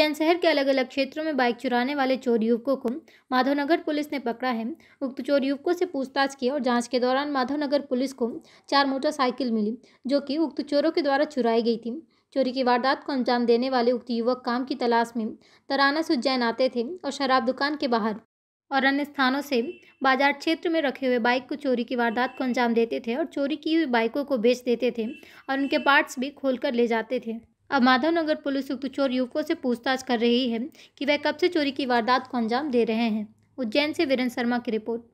उज्जैन शहर के अलग अलग क्षेत्रों में बाइक चुराने वाले चोर युवकों को माधवनगर पुलिस ने पकड़ा है उक्त चोर युवकों से पूछताछ की और जांच के दौरान माधवनगर पुलिस को चार मोटरसाइकिल मिली जो कि उक्त चोरों के द्वारा चुराई गई थी चोरी की वारदात को अंजाम देने वाले उक्त युवक काम की तलाश में तराना से उज्जैन आते थे और शराब दुकान के बाहर और अन्य स्थानों से बाजार क्षेत्र में रखे हुए बाइक को चोरी की वारदात को अंजाम देते थे और चोरी की हुई बाइकों को बेच देते थे और उनके पार्ट्स भी खोलकर ले जाते थे अब माधवनगर पुलिस उक्त चोर युवकों से पूछताछ कर रही है कि वह कब से चोरी की वारदात को अंजाम दे रहे हैं उज्जैन से वीरेंद्र शर्मा की रिपोर्ट